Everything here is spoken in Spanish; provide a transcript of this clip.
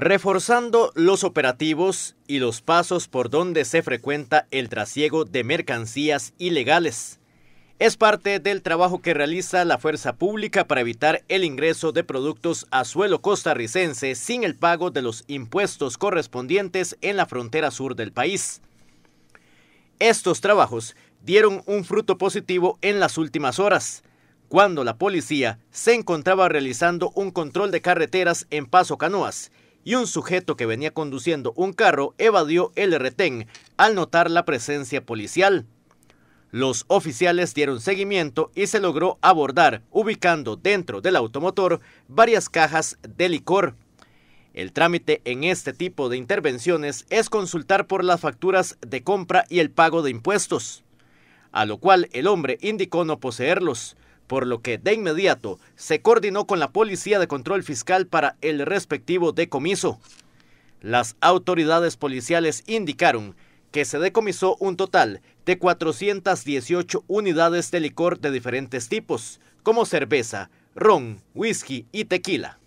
reforzando los operativos y los pasos por donde se frecuenta el trasiego de mercancías ilegales. Es parte del trabajo que realiza la Fuerza Pública para evitar el ingreso de productos a suelo costarricense sin el pago de los impuestos correspondientes en la frontera sur del país. Estos trabajos dieron un fruto positivo en las últimas horas cuando la policía se encontraba realizando un control de carreteras en Paso Canoas y un sujeto que venía conduciendo un carro evadió el retén al notar la presencia policial. Los oficiales dieron seguimiento y se logró abordar, ubicando dentro del automotor varias cajas de licor. El trámite en este tipo de intervenciones es consultar por las facturas de compra y el pago de impuestos, a lo cual el hombre indicó no poseerlos por lo que de inmediato se coordinó con la Policía de Control Fiscal para el respectivo decomiso. Las autoridades policiales indicaron que se decomisó un total de 418 unidades de licor de diferentes tipos, como cerveza, ron, whisky y tequila.